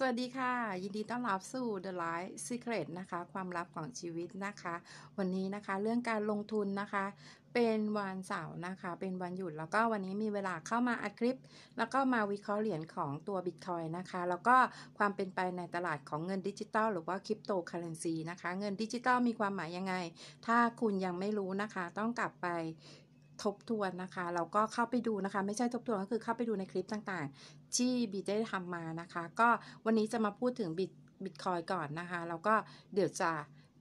สวัสดีค่ะ ยินดีต้อนรับสู่ The Life Secret นะคะความลับของชีวิตนะคะ วันนี้นะคะเรื่องการลงทุนนะคะเป็นวันเสาร์นะคะ เป็นวันหยุดแล้วก็วันนี้มีเวลาเข้ามาอัดคลิป แล้วก็มาวิเคราะห์เหรียญของตัว Bitcoin นะคะแล้วก็ความเป็นไปในตลาดของเงินดิจิตอลหรือว่าคริปโตเคอเรนซีนะคะเงินดิจิตอลมีความหมายยังไง ถ้าคุณยังไม่รู้นะคะต้องกลับไปทบทวนนะคะแล้วก็เข้าไปดูนะคะไม่ใช่ทบทวนก็คือเข้าไปดูในคลิปต่าง ๆ ที่บิตได้ทำมานะคะ ก็วันนี้จะมาพูดถึงบิตบิตคอยก่อนนะคะแล้วก็เดี๋ยวจะ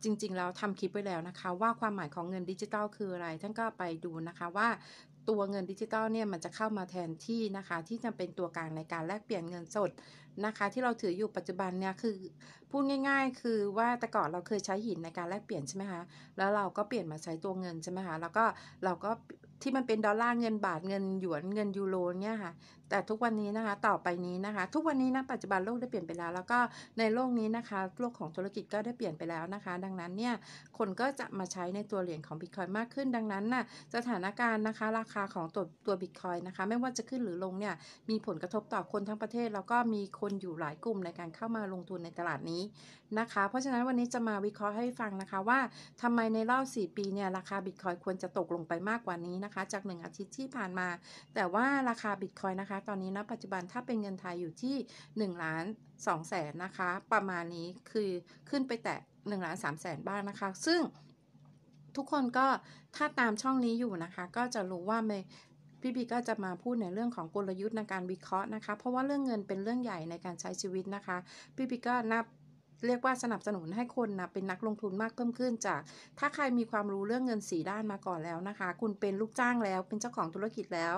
จริงๆเราทำคลิปไปแล้วนะคะ ว่าความหมายของเงินดิจิตอลคืออะไร ท่านก็ไปดูนะคะว่าตัวเงินดิจิตอลเนี่ยมันจะเข้ามาแทนที่นะคะที่จะเป็นตัวกลางในการแลกเปลี่ยนเงินสดนะคะ ที่เราถืออยู่ปัจจุบันเนี่ยคือพูดง่าย ๆ คือว่าแต่ก่อนเราเคยใช้หินในการแลกเปลี่ยนใช่ไหมคะแล้วเราก็เปลี่ยนมาใช้ตัวเงินใช่ไหมคะแล้วก็เราก็ที่มันเป็นดอลลาร์เงินบาทเงินหยวนเงินยูโรเนี่ยค่ะ แต่ทุกวันนี้นะคะต่อไปนี้นะคะ ทุกวันนี้นะปัจจุบันโลกได้เปลี่ยนไปแล้วแล้วก็ในโลกนี้นะคะโลกของธุรกิจก็ได้เปลี่ยนไปแล้วนะคะ ดังนั้นเนี่ยคนก็จะมาใช้ในตัวเหรียญของบิตคอยมากขึ้น ดังนั้นน่ะสถานการณ์นะคะ ราคาของตัวตัวบิตคอยนะคะ ไม่ว่าจะขึ้นหรือลงเนี่ยมีผลกระทบต่อคนทั้งประเทศแล้วก็มีคนอยู่หลายกลุ่มในการเข้ามาลงทุนในตลาดนี้นะคะเพราะฉะนั้นวันนี้จะมาวิเคราะห์ให้ฟังนะคะ ว่าทำไมในรอบ4 ปีเนี่ยราคาบิตคอยควรจะตกลงไปมากกว่านี้นะคะ จาก 1 อาทิตย์ที่ผ่านมา แต่ว่าราคาบิตคอยนะคะ ตอนนี้ณปัจจุบันถ้าเป็นเงินไทยอยู่ที่1ล้าน2แสนนะคะประมาณนี้คือขึ้นไปแตะ1ล้าน3แสนบ้างนะคะซึ่งทุกคนก็ถ้าตามช่องนี้อยู่นะคะก็จะรู้ว่าพี่บีก็จะมาพูดในเรื่องของกลยุทธ์ในการวิเคราะห์นะคะเพราะว่าเรื่องเงินเป็นเรื่องใหญ่ในการใช้ชีวิตนะคะพี่บีก็นับเรียกว่า สนับสนุนให้คนนะ เป็นนักลงทุนมากเพิ่มขึ้นจาก ถ้าใครมีความรู้เรื่องเงินสีด้านมาก่อนแล้วนะคะคุณเป็นลูกจ้างแล้ว เป็นเจ้าของธุรกิจแล้ว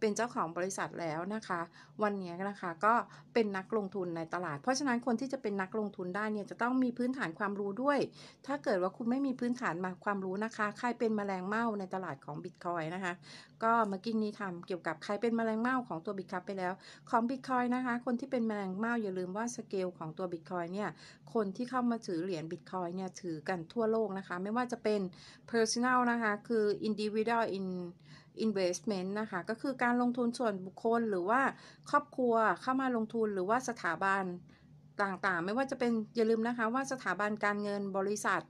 เป็นเจ้าของบริษัทแล้วนะคะ วันนี้นะคะ ก็เป็นนักลงทุนในตลาดเพราะฉะนั้นคนที่จะเป็นนักลงทุนได้เนี่ยจะต้องมีพื้นฐานความรู้ด้วย ถ้าเกิดว่าคุณไม่มีพื้นฐานมาความรู้นะคะ ใครเป็นแมลงเม่าในตลาดของบิตคอยนะคะก็เมื่อกี้นี้ทำเกี่ยวกับใครเป็นแมลงเม่าของตัวบิตคัพไปแล้ว ของบิตคอยนะคะคนที่เป็นแมลงเม่าอย่าลืมว่าสเกลของตัวบิตคอยเนี่ยคนที่เข้ามาถือเหรียญบิตคอยเนี่ยถือกันทั่วโลกนะคะ ไม่ว่าจะเป็น personal นะคะ คือ individual in investment นะคะ ก็คือการลงทุนส่วนบุคคลหรือว่าครอบครัวเข้ามาลงทุนหรือว่าสถาบันต่างๆ ไม่ว่าจะเป็นอย่าลืมนะคะว่าสถาบันการเงินบริษัท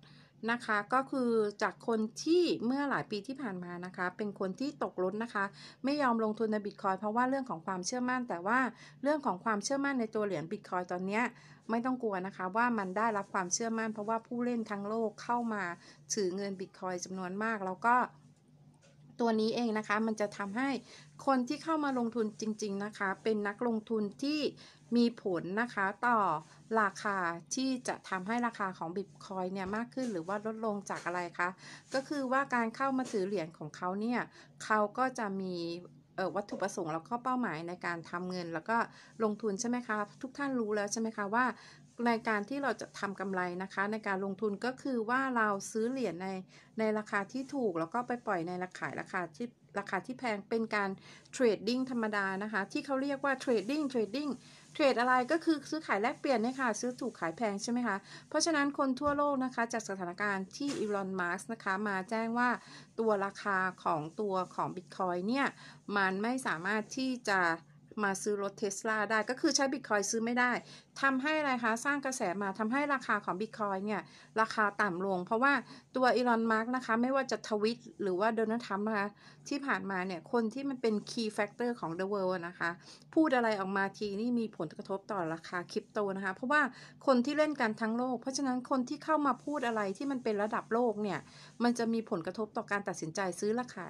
นะคะก็คือจากคนที่เมื่อหลายปีที่ผ่านมานะคะเป็นคนที่ตกลุ้นนะคะไม่ยอมลงทุนในบิตคอยเพราะว่าเรื่องของความเชื่อมั่น แต่ว่าเรื่องของความเชื่อมั่นในตัวเหรียญบิตคอยตอนนี้ไม่ต้องกลัวนะคะว่ามันได้รับความเชื่อมั่น เพราะว่าผู้เล่นทั้งโลกเข้ามาถือเงินบิตคอยจำนวนมาก แล้วก็ตัวนี้เองนะคะมันจะทำใหคนที่เข้ามาลงทุนจริงๆนะคะ เป็นนักลงทุนที่มีผลนะคะ ต่อราคาที่จะทำให้ราคาของบิตคอยเนี่ย มากขึ้น หรือว่าลดลงจากอะไรคะ ก็คือว่าการเข้ามาถือเหรียญของเขาเนี่ย เขาก็จะมีวัตถุประสงค์แล้วก็เป้าหมายในการทำเงินแล้วก็ลงทุนใช่ไหมคะ ทุกท่านรู้แล้วใช่ไหมคะ ว่าในการที่เราจะทำกำไรนะคะ ในการลงทุนก็คือว่าเราซื้อเหรียญในในราคาที่ถูกแล้วก็ไปปล่อยในราคาราคาที่ราคาที่แพงเป็นการเทรดดิ้งธรรมดานะคะที่เขาเรียกว่าเทรดดิ้งเทรดดิ้งเทรดอะไรก็คือซื้อขายแลกเปลี่ยนเนี่ยค่ะซื้อถูกขายแพงใช่ไหมคะ เพราะฉะนั้นคนทั่วโลกนะคะจากสถานการณ์ที่อีลอนมาร์นะคะมาแจ้งว่าตัวราคาของตัวของบิตคอยเนี่ยมันไม่สามารถที่จะมาซื้อรถเทสลาได้ก็คือใช้บิตคอยซื้อไม่ได้ทำให้อะไรคะสร้างกระแสมาทำให้ราคาของบิตคอยเนี่ย ราคาต่ำลง เพราะว่าตัวอีลอนมาร์กนะคะ ไม่ว่าจะทวิต หรือว่าโดนัททัมนะคะ ที่ผ่านมาเนี่ย คนที่มันเป็นคีย์แฟกเตอร์ของเอะเวิลด์นะคะ พูดอะไรออกมาทีนี่มีผลกระทบต่อราคาคริปโตนะคะ เพราะว่าคนที่เล่นกันทั้งโลก เพราะฉะนั้นคนที่เข้ามาพูดอะไรที่มันเป็นระดับโลกเนี่ย มันจะมีผลกระทบต่อการตัดสินใจซื้อลาขา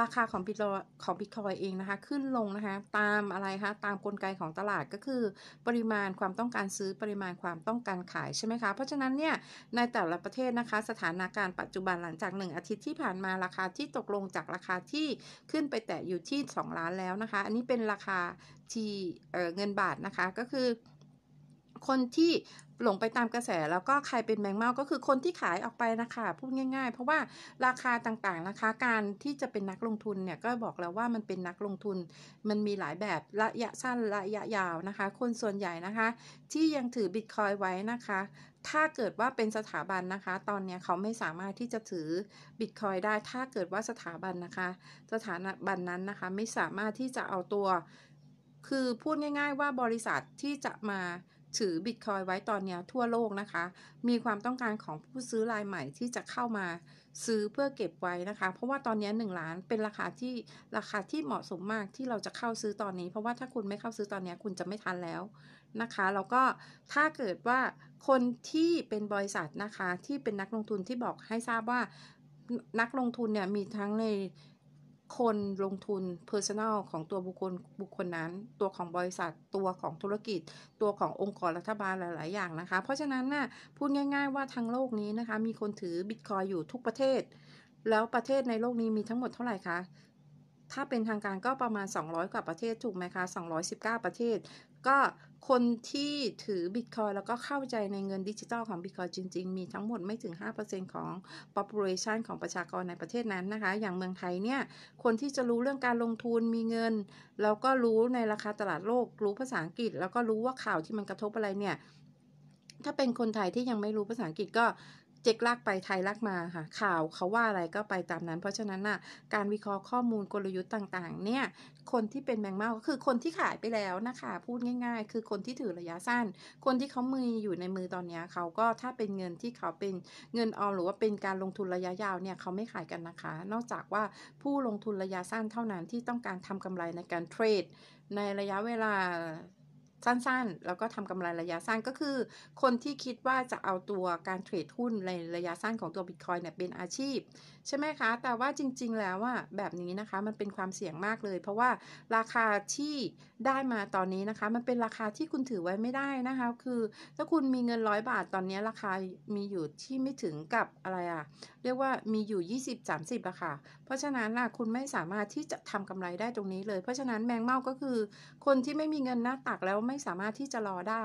ราคาของบิตของบิตคอยเองนะคะขึ้นลงนะคะตามอะไรคะตามกลไกของตลาดก็คือปริมาณความต้องการซื้อปริมาณความต้องการขาย ใช่ไหมคะ เพราะฉะนั้นเนี่ย ในแต่ละประเทศนะคะ สถานการณ์ปัจจุบันหลังจาก1อาทิตย์ที่ผ่านมาราคาที่ตกลงจากราคาที่ขึ้นไปแตะอยู่ที่ 2 ล้านแล้วนะคะ อันนี้เป็นราคาที่เเงินบาทนะคะ ก็คือคนที่หลงไปตามกระแสแล้วก็ใครเป็นแมงเมา ก็คือคนที่ขายออกไปนะคะพูดง่ายๆ เพราะว่าราคาต่างๆนะคะ การที่จะเป็นนักลงทุนเนี่ยก็บอกแล้วว่ามันเป็นนักลงทุนมันมีหลายแบบระยะสั้นระยะยาวนะคะ คนส่วนใหญ่นะคะที่ยังถือบิตคอยไว้นะคะ ถ้าเกิดว่าเป็นสถาบันนะคะ ตอนนี้เขาไม่สามารถที่จะถือบิตคอยได้ถ้าเกิดว่าสถาบันนะคะ สถาบันนั้นนะคะไม่สามารถที่จะเอาตัว คือพูดง่าย ๆ ว่าบริษัทที่จะมาถือบิตคอยไว้ตอนนี้ทั่วโลกนะคะ มีความต้องการของผู้ซื้อรายใหม่ ที่จะเข้ามาซื้อเพื่อเก็บไว้นะคะ เพราะว่าตอนนี้1ล้านเป็นราคาที่ราคาที่เหมาะสมมากที่เราจะเข้าซื้อตอนนี้ เพราะว่าถ้าคุณไม่เข้าซื้อตอนนี้คุณจะไม่ทันแล้วนะคะ แล้วก็ถ้าเกิดว่าคนที่เป็นบริษัทนะคะที่เป็นนักลงทุนที่บอกให้ทราบว่า นักลงทุนเนี่ยมีทั้งในคนลงทุน Personal ของตัวบุคคล บุคคลนั้น ตัวของบริษัท ตัวของธุรกิจ ตัวขององค์กรรัฐบาลหลาย ๆ อย่างนะคะ เพราะฉะนั้นนะ่ะพูดง่าย ๆ ว่าทั้งโลกนี้นะคะ มีคนถือบิตคอยอยู่ทุกประเทศ แล้วประเทศในโลกนี้มีทั้งหมดเท่าไหร่คะ ถ้าเป็นทางการก็ประมาณ 200 กว่าประเทศถูกไหมคะ 219 ประเทศ ก็คนที่ถือบิตคอยแล้วก็เข้าใจในเงินดิจิตอลของบิตคอยจริง ๆ มีทั้งหมดไม่ถึง 5%ของ population ของประชากรในประเทศนั้นนะคะ อย่างเมืองไทยเนี่ย คนที่จะรู้เรื่องการลงทุนมีเงิน แล้วก็รู้ในราคาตลาดโลก รู้ภาษาอังกฤษ แล้วก็รู้ว่าข่าวที่มันกระทบอะไรเนี่ย ถ้าเป็นคนไทยที่ยังไม่รู้ภาษาอังกฤษก็เจ๊ก ลากไปไทย ลาก มา ค่ะ ข่าวเขาว่าอะไรก็ไปตามนั้น เพราะฉะนั้นน่ะ การวิเคราะห์ข้อมูลกลยุทธ์ต่างๆเนี่ยคนที่เป็นแมงเม่าก็คือคนที่ขายไปแล้วนะคะ พูดง่ายๆ คือคนที่ถือระยะสั้น คนที่เขามืออยู่ในมือตอนนี้เขาก็ถ้าเป็นเงินที่เขาเป็นเงินออมหรือว่าเป็นการลงทุนระยะยาวเนี่ยเขาไม่ขายกันนะคะ นอกจากว่าผู้ลงทุนระยะสั้นเท่านั้นที่ต้องการทำกำไรในการเทรดในระยะเวลาสั้นๆ แล้วก็ทำกำไรระยะสั้นก็คือ คนที่คิดว่าจะเอาตัวการเทรดหุ้นในระยะสั้นของตัวบิตคอยเนี่ยเป็นอาชีพใช่ไหมคะ แต่ว่าจริงๆ แล้วอะแบบนี้นะคะมันเป็นความเสี่ยงมากเลย เพราะว่าราคาที่ได้มาตอนนี้นะคะ มันเป็นราคาที่คุณถือไว้ไม่ได้นะคะ คือถ้าคุณมีเงินร้อยบาทตอนนี้ ราคามีอยู่ที่ไม่ถึงกับอะไรอะเรียกว่ามีอยู่20 30อะค่ะ เพราะฉะนั้นนะคุณไม่สามารถที่จะทำกำไรได้ตรงนี้เลย เพราะฉะนั้นแมงเม่าก็คือ คนที่ไม่มีเงินหน้าตักแล้วไม่สามารถที่จะรอได้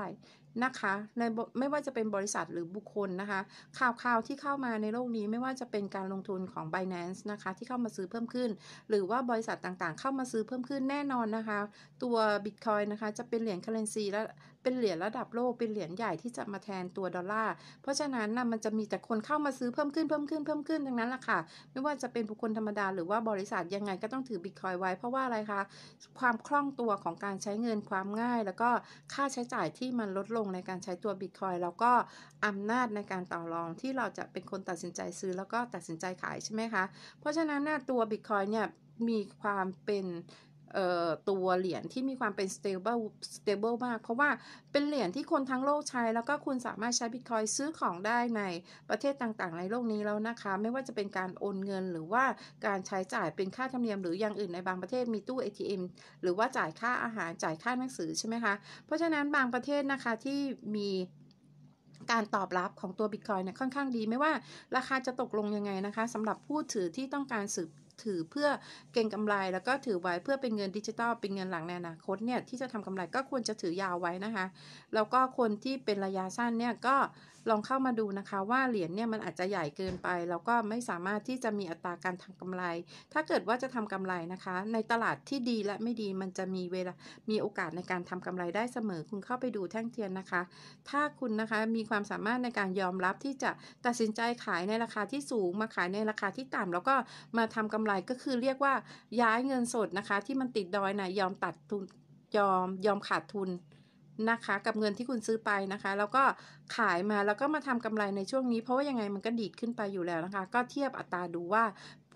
นะคะในไม่ว่าจะเป็นบริษัทหรือบุคคลนะคะข่าวข่าวที่เข้ามาในโลกนี้ไม่ว่าจะเป็นการลงทุนของ Binance นะคะ ที่เข้ามาซื้อเพิ่มขึ้น หรือว่าบริษัทต่างๆเข้ามาซื้อเพิ่มขึ้นแน่นอนนะคะ ตัว Bitcoin นะคะจะเป็นเหรียญเคเรนซีและเป็นเหรียญระดับโลกเป็นเหรียญใหญ่ที่จะมาแทนตัว ดอลลาร์เพราะฉะนั้นนะมันจะมีแต่คนเข้ามาซื้อเพิ่มขึ้นเพิ่มขึ้นเพิ่มขึ้นทั้งนั้นแหละค่ะไม่ว่าจะเป็นบุคคลธรรมดา หรือว่าบริษัทยังไงก็ต้องถือบิตคอยไว้เพราะว่าอะไรคะความคล่องตัวของการใช้เงินความง่าย แล้วก็ค่าใช้จ่ายที่มันลดลงในการใช้ตัวบิตคอยแล้วก็อำนาจในการต่อรองที่เราจะเป็นคนตัดสินใจซื้อแล้วก็ตัดสินใจขายใช่ไหมคะเพราะฉะนั้นนะตัวบิตคอยเนี่ยมีความเป็นตัวเหรียญที่มีความเป็น stable stable มาก เพราะว่าเป็นเหรียญที่คนทั้งโลกใช้ แล้วก็คุณสามารถใช้บิตคอยซื้อของได้ในประเทศต่าง ๆ ในโลกนี้แล้วนะคะ ไม่ว่าจะเป็นการโอนเงินหรือว่าการใช้จ่ายเป็นค่าธรรมเนียมหรืออย่างอื่นในบางประเทศมีตู้ ATM หรือว่าจ่ายค่าอาหารจ่ายค่าหนังสือใช่ไหมคะ เพราะฉะนั้นบางประเทศนะคะที่มีการตอบรับของตัวบิตคอยเนี่ยค่อนข้างดีไม่ว่า ราคาจะตกลงยังไงนะคะสำหรับผู้ถือที่ต้องการสืบถือเพื่อเก่งกำไร แล้วก็ถือไว้เพื่อเป็นเงินดิจิตอลเป็นเงินหลังในอนาคตเนี่ย ที่จะทำกำไรก็ควรจะถือยาวไว้นะคะ แล้วก็คนที่เป็นระยะสั้นเนี่ยก็ลองเข้ามาดูนะคะว่าเหรียญเนี่ยมันอาจจะใหญ่เกินไป แล้วก็ไม่สามารถที่จะมีอัตราการทำกำไร ถ้าเกิดว่าจะทำกำไรนะคะ ในตลาดที่ดีและไม่ดีมันจะมีเวลามีโอกาสในการทำกำไรได้เสมอคุณเข้าไปดูแท่งเทียนนะคะ ถ้าคุณนะคะมีความสามารถในการยอมรับที่จะตัดสินใจขายในราคาที่สูงมาขายในราคาที่ต่ำแล้วก็มาทำกำไรก็คือเรียกว่าย้ายเงินสดนะคะ ที่มันติดดอยนะ่ะยอมตัดทุนยอมยอมขาดทุนนะคะกับเงินที่คุณซื้อไปนะคะแล้วก็ขายมาแล้วก็มาทำกำไรในช่วงนี้ เพราะว่ายังไงมันก็ดีดขึ้นไปอยู่แล้วนะคะ ก็เทียบอัตราดูว่า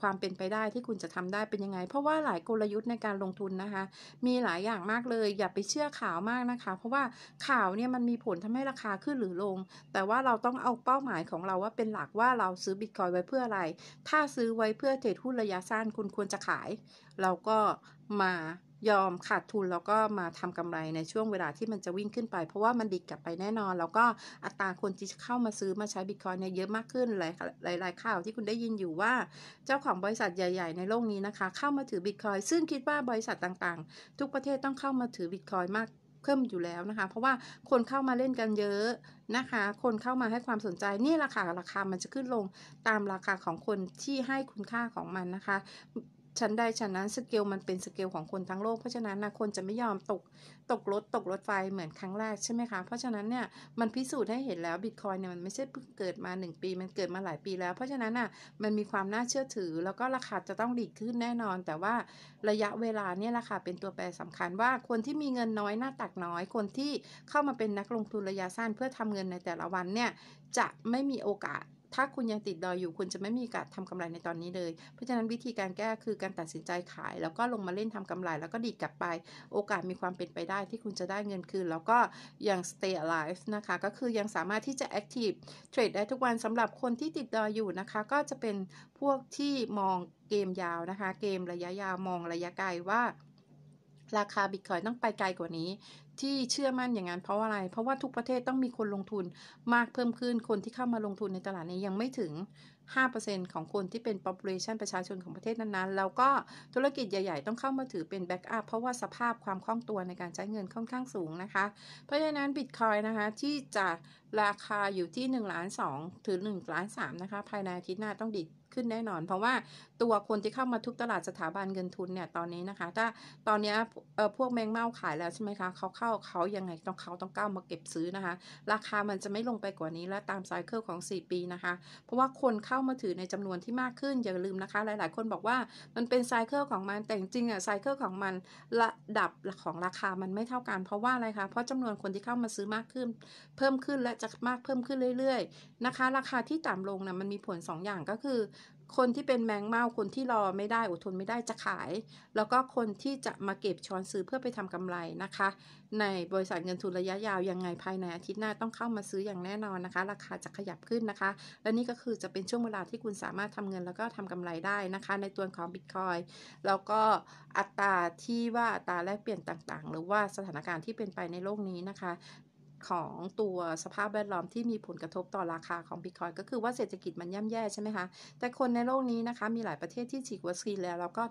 ความเป็นไปได้ที่คุณจะทำได้เป็นยังไงเพราะว่าหลายกลยุทธ์ในการลงทุนนะคะ มีหลายอย่างมากเลย อย่าไปเชื่อข่าวมากนะคะ เพราะว่าข่าวเนี่ยมันมีผลทำให้ราคาขึ้นหรือลง แต่ว่าเราต้องเอาเป้าหมายของเราว่าเป็นหลักว่าเราซื้อบิตคอยไว้เพื่ออะไร ถ้าซื้อไว้เพื่อเทรดหุ้นระยะสั้น คุณควรจะขาย เราก็มายอมขาดทุนแล้วก็มาทำกำไรในช่วงเวลาที่มันจะวิ่งขึ้นไป เพราะว่ามันดิดกลับไปแน่นอน แล้วก็อัตราคนที่เข้ามาซื้อมาใช้บิตคอยเนี่ยเยอะมากขึ้นหลายหลายข่าว ที่คุณได้ยินอยู่ว่าเจ้าของบริษัทใหญ่ ๆ ในโลกนี้นะคะเข้ามาถือบิตคอยซึ่งคิดว่าบริษัทต่างๆ ทุกประเทศต้องเข้ามาถือบิตคอยมากเพิ่มอยู่แล้วนะคะ เพราะว่าคนเข้ามาเล่นกันเยอะนะคะ คนเข้ามาให้ความสนใจนี่ราคาราคามันจะขึ้นลงตามราคาของคนที่ให้คุณค่าของมันนะคะชั้นใดชั้นนั้นสเกลมันเป็นสเกลของคนทั้งโลกเพราะฉะนั้นนะคนจะไม่ยอมตกตกรถ ตกรถไฟเหมือนครั้งแรกใช่ไหมคะเพราะฉะนั้นเนี่ยมันพิสูจน์ให้เห็นแล้ว บิตคอยเนี่ยมันไม่ใช่เพิ่งเกิดมา 1 ปีมันเกิดมาหลายปีแล้วเพราะฉะนั้นน่ะมันมีความน่าเชื่อถือแล้วก็ราคาจะต้องดีขึ้นแน่นอน แต่ว่าระยะเวลาเนี่ยราคาเป็นตัวแปรสำคัญว่าคนที่มีเงินน้อยหน้าตักน้อยคนที่เข้ามาเป็นนักลงทุนระยะสั้นเพื่อทำเงินในแต่ละวันเนี่ยจะไม่มีโอกาสถ้าคุณยังติดดอยอยู่คุณจะไม่มีการทำกำไรในตอนนี้เลย เพราะฉะนั้นวิธีการแก้คือการตัดสินใจขาย แล้วก็ลงมาเล่นทำกำไร แล้วก็ดีกลับไป โอกาสมีความเป็นไปได้ที่คุณจะได้เงินคืน แล้วก็ยัง stay alive นะคะ ก็คือยังสามารถที่จะ active trade ได้ทุกวันสำหรับคนที่ติดดอยอยู่นะคะ ก็จะเป็นพวกที่มองเกมยาวนะคะ เกมระยะยาวมองระยะไกลว่าราคาบิตคอยต้องไปไกลกว่านี้ที่เชื่อมั่นอย่างนั้นเพราะอะไร เพราะว่าทุกประเทศต้องมีคนลงทุนมากเพิ่มขึ้นคนที่เข้ามาลงทุนในตลาดนี้ ยังไม่ถึง 5%ของคนที่เป็น population ประชาชนของประเทศนั้นๆแล้วก็ธุรกิจใหญ่ๆต้องเข้ามาถือเป็น back up เพราะว่าสภาพความคล่องตัวในการใช้เงินค่อนข้างสูงนะคะ เพราะฉะนั้น Bitcoin นะคะที่จะราคาอยู่ที่1ล้าน2ถึง1ล้าน3นะคะภายในอาทิตย์หน้าต้องดิดขึ้นแน่นอน เพราะว่าตัวคนที่เข้ามาทุบตลาดสถาบันเงินทุนเนี่ยตอนนี้นะคะถ้าตอนนี้พวกแมงเม่าขายแล้วใช่ไหมคะ เขาเข้าเขายังไงต้องเขาต้องก้าวมาเก็บซื้อนะคะ ราคามันจะไม่ลงไปกว่านี้และตามไซเคิลของ4 ปีนะคะ เพราะว่าคนเข้ามาถือในจำนวนที่มากขึ้นอย่าลืมนะคะ หลาย ๆคนบอกว่ามันเป็นไซเคิลของมันแต่จริงอะไซเคิลของมันระดับของราคามันไม่เท่ากันเพราะว่าอะไรคะเพราะจำนวนคนที่เข้ามาซื้อมากขึ้น เพิ่มขึ้นและจะมากเพิ่มขึ้นเรื่อย ๆนะคะ ราคาที่ต่ำลงนะมันมีผล 2 อย่างก็คือคนที่เป็นแมงเมาคนที่รอไม่ได้อดทน ไม่ได้จะขาย แล้วก็คนที่จะมาเก็บช้อนซื้อ เพื่อไปทำกำไรนะคะ ในบริษัทเงินทุนระยะยาว ยังไงภายในอาทิตย์หน้าต้องเข้ามาซื้ออย่างแน่นอนนะคะ ราคาจะขยับขึ้นนะคะ และนี่ก็คือจะเป็นช่วงเวลาที่คุณสามารถทำเงินแล้วก็ทำกำไรได้นะคะ ในตัวของบิตคอยแล้วก็อัตราที่ว่าอัตราแลกเปลี่ยนต่างๆ หรือว่าสถานการณ์ที่เป็นไปในโลกนี้นะคะของตัวสภาพแวดล้อมที่มีผลกระทบต่อราคาของบิตคอยก็คือว่าเศรษฐกิจมันย่ำแย่ใช่ไหมคะ แต่คนในโลกนี้นะคะมีหลายประเทศที่ฉีดวัคซีนแล้วแล้วก็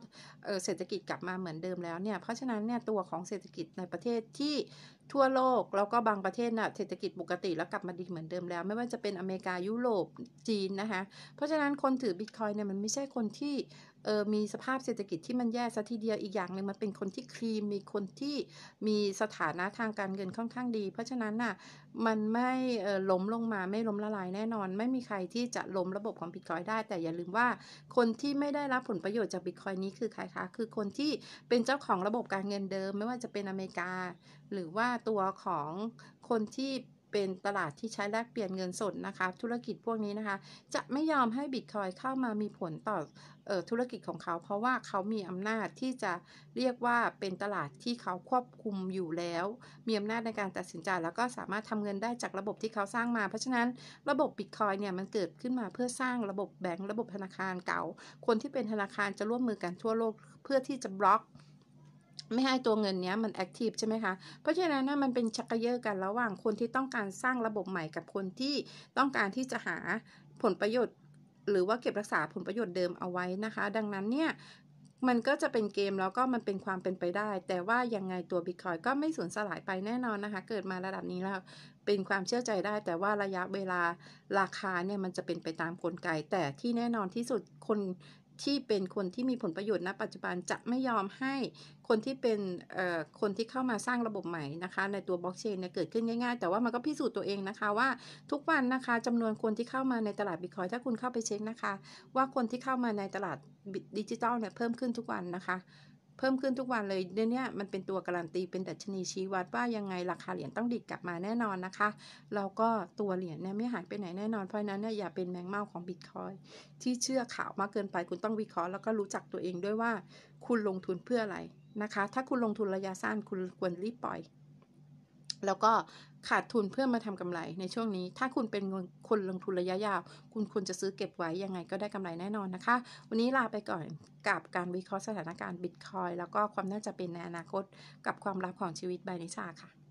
เศรษฐกิจกลับมาเหมือนเดิมแล้วเนี่ย เพราะฉะนั้นเนี่ยตัวของเศรษฐกิจในประเทศที่ทั่วโลกแล้วก็บางประเทศนะ่ะ เศรษฐกิจปกติแล้วกลับมาดีเหมือนเดิมแล้ว ไม่ว่าจะเป็นอเมริกา ยุโรป จีนนะคะ เพราะฉะนั้นคนถือบิตคอยเนี่ยมันไม่ใช่คนที่เออมีสภาพเศรษฐกิจที่มันแย่ซะทีเดียวอีกอย่างหนึ่งมันเป็นคนที่ครีม มีคนที่มีสถานะทางการเงินค่อนข้างดี เพราะฉะนั้นน่ะมันไม่เออล้มลงมาไม่ล้มละลายแน่นอน ไม่มีใครที่จะล้มระบบของบิตคอยได้ แต่อย่าลืมว่าคนที่ไม่ได้รับผลประโยชน์จากบิตคอยนี้คือใครคะคือคนที่เป็นเจ้าของระบบการเงินเดิม ไม่ว่าจะเป็นอเมริกาหรือว่าตัวของคนที่เป็นตลาดที่ใช้แลกเปลี่ยนเงินสดนะคะธุรกิจพวกนี้นะคะจะไม่ยอมให้บิตคอยเข้ามามีผลต่ออธุรกิจของเขา เพราะว่าเขามีอำนาจที่จะเรียกว่าเป็นตลาดที่เขาควบคุมอยู่แล้ว มีอำนาจในการตัดสินใจ แล้วก็สามารถทำเงินได้จากระบบที่เขาสร้างมา เพราะฉะนั้นระบบบิตคอยเนี่ยมันเกิดขึ้นมาเพื่อสร้างระบบแบงก์ระบบธนาคารเก่า คนที่เป็นธนาคารจะร่วมมือกันทั่วโลก เพื่อที่จะบล็อกไม่ให้ตัวเงินนี้มันแอคทีฟใช่ไหมคะ เพราะฉะนั้นนะมันเป็นชักกรเยอะกันระหว่างคนที่ต้องการสร้างระบบใหม่กับคนที่ต้องการที่จะหาผลประโยชน์ หรือว่าเก็บรักษาผลประโยชน์เดิมเอาไว้นะคะ ดังนั้นเนี่ยมันก็จะเป็นเกมแล้วก็มันเป็นความเป็นไปได้ แต่ว่ายังไงตัวบิตคอยก็ไม่สูญสลายไปแน่นอนนะคะเกิดมาระดับนี้แล้วเป็นความเชื่อใจได้ แต่ว่าระยะเวลาราคาเนี่ยมันจะเป็นไปตามกลไก แต่ที่แน่นอนที่สุดคนที่เป็นคนที่มีผลประโยชน์ณปัจจุบันจะไม่ยอมให้คนที่เป็นคนที่เข้ามาสร้างระบบใหม่นะคะในตัวบล็อกเชนเนี่ยเกิดขึ้นง่ายๆ แต่ว่ามันก็พิสูจน์ตัวเองนะคะว่าทุกวันนะคะจำนวนคนที่เข้ามาในตลาดบิตคอยถ้าคุณเข้าไปเช็คนะคะ ว่าคนที่เข้ามาในตลาดดิจิทัลเนี่ยเพิ่มขึ้นทุกวันนะคะเพิ่มขึ้นทุกวันเลยเดือนนี้มันเป็นตัวการันตี เป็นดัชนีชี้วัดว่ายังไงราคาเหรียญต้องดิดกลับมาแน่นอนนะคะแล้วก็ตัวเหรียญเนี่ยไม่หายไปไหนแน่นอนเพราะนั้นเนี่ยอย่าเป็นแมงเม่าของบิตคอยที่เชื่อข่าวมากเกินไปคุณต้องวิเคราะห์ แล้วก็รู้จักตัวเองด้วยว่าคุณลงทุนเพื่ออะไรนะคะถ้าคุณลงทุนระยะสั้นคุณควรรีบปล่อยแล้วก็ขาดทุนเพื่อมาทำกำไรในช่วงนี้ ถ้าคุณเป็นคนลงทุนระยะยาว คุณควรจะซื้อเก็บไว้ยังไงก็ได้กำไรแน่นอนนะคะ วันนี้ลาไปก่อนกับการวิเคราะห์สถานการณ์บิตคอยแล้วก็ความน่าจะเป็นในอนาคตกับความลับของชีวิตใบนิชาค่ะ